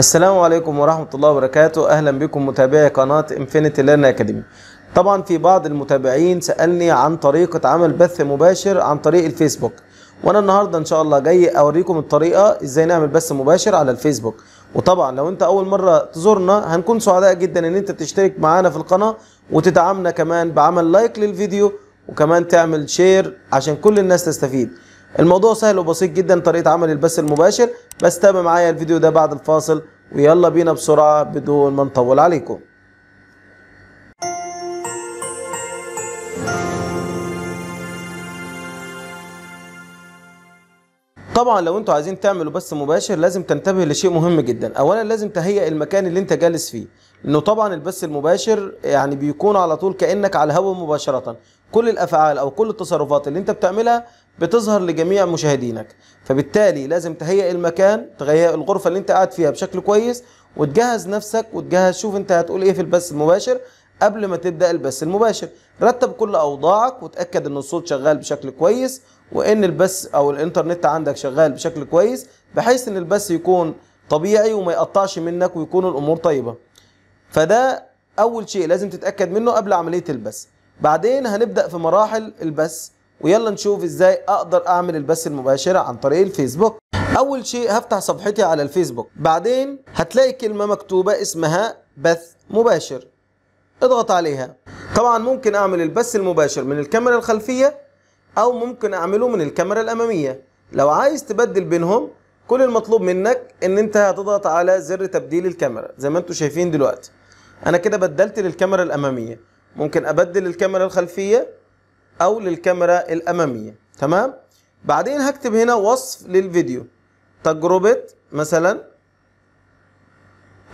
السلام عليكم ورحمة الله وبركاته أهلا بكم متابعي قناة انفينيتي ليرن أكاديمي طبعا في بعض المتابعين سألني عن طريقة عمل بث مباشر عن طريق الفيسبوك وانا النهاردة ان شاء الله جاي اوريكم الطريقة ازاي نعمل بث مباشر على الفيسبوك وطبعا لو انت اول مرة تزورنا هنكون سعداء جدا ان انت تشترك معانا في القناة وتدعمنا كمان بعمل لايك للفيديو وكمان تعمل شير عشان كل الناس تستفيد الموضوع سهل وبسيط جدا طريقه عمل البث المباشر بس تابع معايا الفيديو ده بعد الفاصل ويلا بينا بسرعه بدون ما نطول عليكم طبعا لو انتوا عايزين تعملوا بث مباشر لازم تنتبه لشيء مهم جدا اولا لازم تهيئ المكان اللي انت جالس فيه انه طبعا البث المباشر يعني بيكون على طول كانك على الهواء مباشره كل الافعال او كل التصرفات اللي انت بتعملها بتظهر لجميع مشاهدينك فبالتالي لازم تهيئ المكان تهيئ الغرفه اللي انت قاعد فيها بشكل كويس وتجهز نفسك وتجهز شوف انت هتقول ايه في البث المباشر قبل ما تبدا البث المباشر رتب كل اوضاعك وتاكد ان الصوت شغال بشكل كويس وان البث او الانترنت عندك شغال بشكل كويس بحيث ان البث يكون طبيعي وما يقطعش منك ويكون الامور طيبه فده اول شيء لازم تتاكد منه قبل عمليه البث بعدين هنبدأ في مراحل البث ويلا نشوف ازاي اقدر اعمل البث المباشر عن طريق الفيسبوك اول شيء هفتح صفحتي على الفيسبوك بعدين هتلاقي كلمة مكتوبة اسمها بث مباشر اضغط عليها طبعا ممكن اعمل البث المباشر من الكاميرا الخلفية او ممكن اعمله من الكاميرا الامامية لو عايز تبدل بينهم كل المطلوب منك ان انت هتضغط على زر تبديل الكاميرا زي ما انتم شايفين دلوقتي انا كده بدلت للكاميرا الامامية ممكن ابدل الكاميرا الخلفيه او للكاميرا الاماميه تمام بعدين هكتب هنا وصف للفيديو تجربه مثلا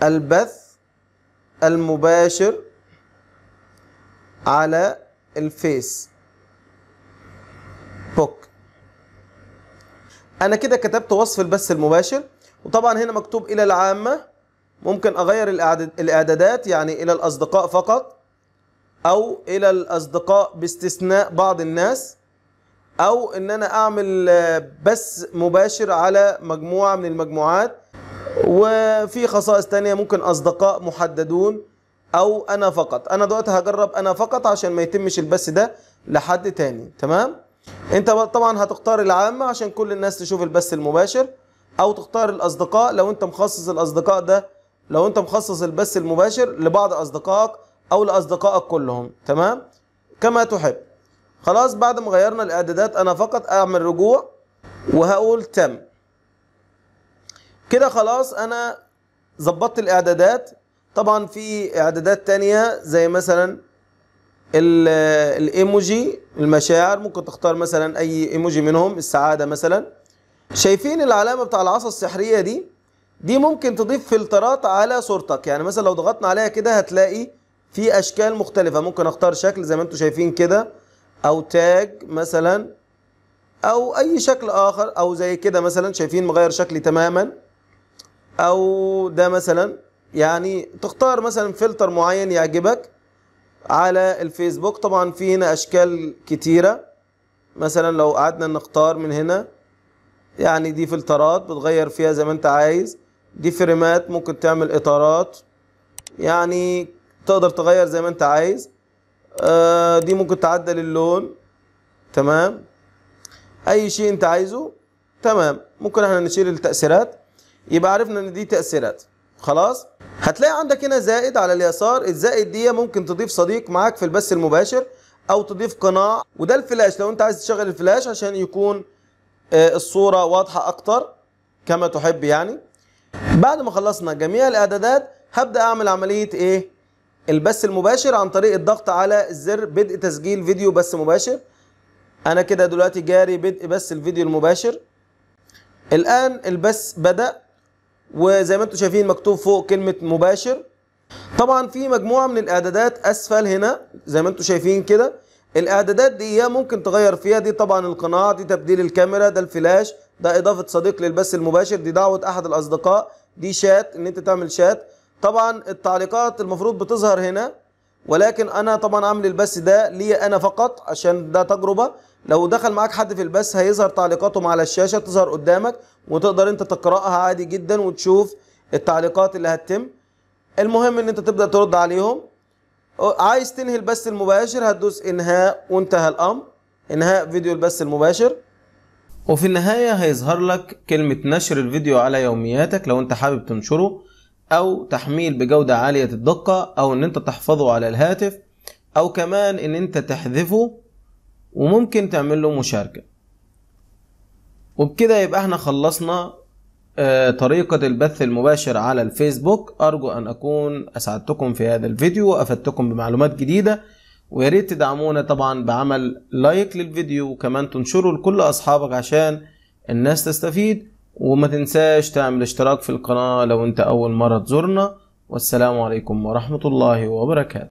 البث المباشر على الفيس بوك انا كده كتبت وصف البث المباشر وطبعا هنا مكتوب الى العامه ممكن اغير الاعدادات يعني الى الاصدقاء فقط أو إلى الأصدقاء باستثناء بعض الناس أو إن أنا أعمل آه، بث مباشر على مجموعة من المجموعات وفي خصائص تانية ممكن أصدقاء محددون أو أنا فقط أنا دلوقتي هجرب أنا فقط عشان ما يتمش البث ده لحد تاني تمام أنت طبعا هتختار العامة عشان كل الناس تشوف البث المباشر أو تختار الأصدقاء لو أنت مخصص الأصدقاء ده لو أنت مخصص البث المباشر لبعض أصدقائك او لاصدقائك كلهم تمام كما تحب خلاص بعد ما غيرنا الاعدادات انا فقط اعمل رجوع وهقول تم كده خلاص انا ظبطت الاعدادات طبعا في اعدادات تانية زي مثلا الايموجي المشاعر ممكن تختار مثلا اي ايموجي منهم السعاده مثلا شايفين العلامه بتاع العصا السحريه دي دي ممكن تضيف فلترات على صورتك يعني مثلا لو ضغطنا عليها كده هتلاقي في اشكال مختلفه ممكن اختار شكل زي ما انتم شايفين كده او تاج مثلا او اي شكل اخر او زي كده مثلا شايفين مغير شكلي تماما او ده مثلا يعني تختار مثلا فلتر معين يعجبك على الفيسبوك طبعا في هنا اشكال كتيره مثلا لو قعدنا نختار من هنا يعني دي فلترات بتغير فيها زي ما انت عايز دي فريمات ممكن تعمل اطارات يعني تقدر تغير زي ما انت عايز آه دي ممكن تعدل اللون تمام اي شيء انت عايزه تمام ممكن احنا نشيل التأثيرات يبقى عرفنا ان دي تأثيرات خلاص هتلاقي عندك هنا زائد على اليسار الزائد دي ممكن تضيف صديق معاك في البث المباشر او تضيف قناع وده الفلاش لو انت عايز تشغل الفلاش عشان يكون آه، الصورة واضحة اكتر كما تحب يعني بعد ما خلصنا جميع الاعدادات هبدأ اعمل عملية ايه البث المباشر عن طريق الضغط على الزر بدء تسجيل فيديو بث مباشر انا كده دلوقتي جاري بدء بث الفيديو المباشر الان البث بدأ وزي ما انتم شايفين مكتوب فوق كلمة مباشر طبعا في مجموعة من الاعدادات اسفل هنا زي ما انتم شايفين كده الاعدادات دي ممكن تغير فيها دي طبعا القناة دي تبديل الكاميرا ده الفلاش ده اضافة صديق للبث المباشر دي دعوة احد الاصدقاء دي شات ان انت تعمل شات طبعا التعليقات المفروض بتظهر هنا ولكن انا طبعا عامل البث ده ليا انا فقط عشان ده تجربه لو دخل معاك حد في البث هيظهر تعليقاتهم على الشاشه تظهر قدامك وتقدر انت تقراها عادي جدا وتشوف التعليقات اللي هتتم المهم ان انت تبدا ترد عليهم عايز تنهي البث المباشر هتدوس انهاء وانتهى الامر انهاء فيديو البث المباشر وفي النهايه هيظهر لك كلمه نشر الفيديو على يومياتك لو انت حابب تنشره او تحميل بجودة عالية الدقة او ان انت تحفظه على الهاتف او كمان ان انت تحذفه وممكن تعمل له مشاركة وبكده يبقى احنا خلصنا آه، طريقة البث المباشر على الفيسبوك أرجو أن أكون أسعدتكم في هذا الفيديو وأفدتكم بمعلومات جديدة وياريت تدعمونا طبعا بعمل لايك للفيديو وكمان تنشره لكل أصحابك عشان الناس تستفيد وما تنساش تعمل اشتراك في القناة لو انت أول مرة تزورنا والسلام عليكم ورحمة الله وبركاته